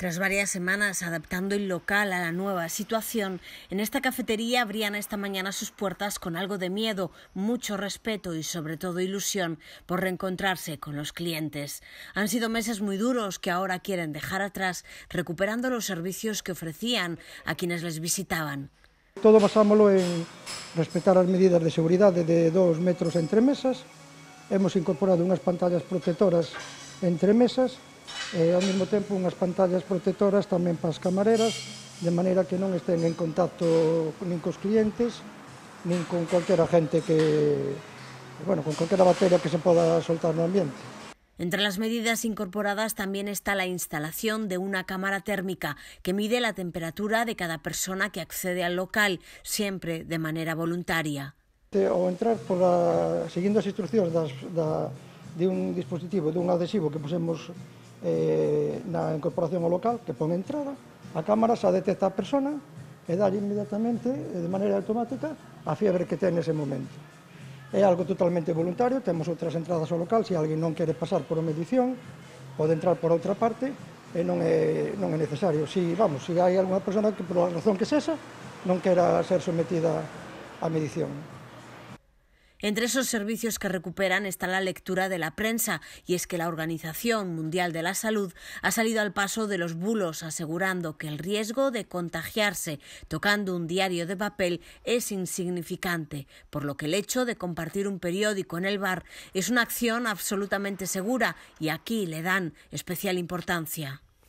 Tras varias semanas adaptando el local a la nueva situación, en esta cafetería abrían esta mañana sus puertas con algo de miedo, mucho respeto y sobre todo ilusión por reencontrarse con los clientes. Han sido meses muy duros que ahora quieren dejar atrás, recuperando los servicios que ofrecían a quienes les visitaban. Todo basámoslo en respetar las medidas de seguridad de dos metros entre mesas. Hemos incorporado unas pantallas protectoras entre mesas e ao mesmo tempo unhas pantallas protectoras tamén para as camareras, de maneira que non estén en contacto nin cos clientes, nin con calquera gente que, bueno, con calquera bacteria que se poda soltar no ambiente. Entre las medidas incorporadas también está la instalación de una cámara térmica que mide la temperatura de cada persona que accede al local, siempre de maneira voluntaria. O entrar, por la, seguindo as instruccións das, da, de un dispositivo, dun adhesivo que pusemos eh, na incorporación ao local, que pon entrada, a cámara xa detecta a persona e dá inmediatamente, de maneira automática, a fiebre que ten ese momento. É algo totalmente voluntario, temos outras entradas ao local, se alguén non quere pasar por medición, pode entrar por outra parte, e non é, non é necesario. Si, vamos, se hai algunha persona que, por a razón que sexa, non quera ser sometida a medición. Entre esos servicios que recuperan está la lectura de la prensa, y es que la Organización Mundial de la Salud ha salido al paso de los bulos asegurando que el riesgo de contagiarse tocando un diario de papel es insignificante, por lo que el hecho de compartir un periódico en el bar es una acción absolutamente segura y aquí le dan especial importancia.